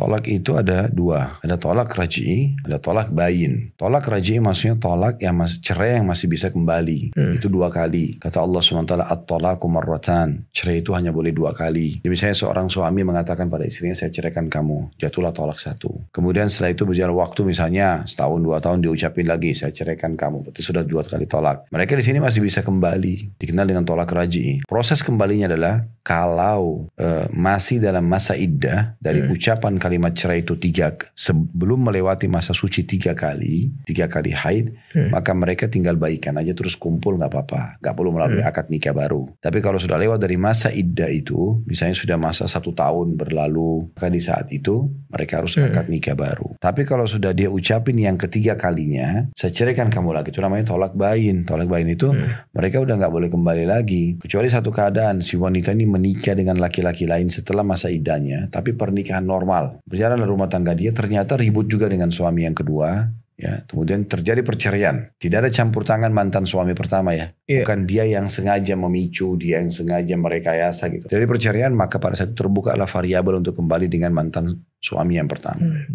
Tolak itu ada dua. Ada tolak raji'i, ada tolak bayin. Tolak raji'i maksudnya tolak yang masih cerai yang masih bisa kembali. Hmm. Itu dua kali. Kata Allah SWT, at-tolaku marratan. Cerai itu hanya boleh dua kali. Jadi misalnya seorang suami mengatakan pada istrinya, saya ceraikan kamu. Jatuhlah tolak satu. Kemudian setelah itu berjalan waktu misalnya setahun dua tahun diucapin lagi, saya ceraikan kamu. Berarti sudah dua kali tolak. Mereka di sini masih bisa kembali. Dikenal dengan tolak raji'i. Proses kembalinya adalah kalau uh, masih dalam masa iddah dari hmm. ucapan kalimat cerai itu tiga sebelum melewati masa suci tiga kali tiga kali haid hmm. maka mereka tinggal baikan aja terus kumpul nggak apa-apa nggak perlu melalui hmm. akad nikah baru tapi kalau sudah lewat dari masa iddah itu misalnya sudah masa satu tahun berlalu maka di saat itu mereka harus hmm. akad nikah baru tapi kalau sudah dia ucapin yang ketiga kalinya saya ceraikan kamu lagi itu namanya tolak bain tolak bain itu hmm. mereka udah nggak boleh kembali lagi kecuali satu keadaan si wanita ini menikah dengan laki-laki lain setelah masa idahnya, tapi pernikahan normal. Berjalanlah rumah tangga dia, ternyata ribut juga dengan suami yang kedua, ya kemudian terjadi perceraian tidak ada campur tangan mantan suami pertama ya yeah. bukan dia yang sengaja memicu dia yang sengaja merekayasa gitu Jadi perceraian maka pada saat itu terbukalah variabel untuk kembali dengan mantan suami yang pertama hmm.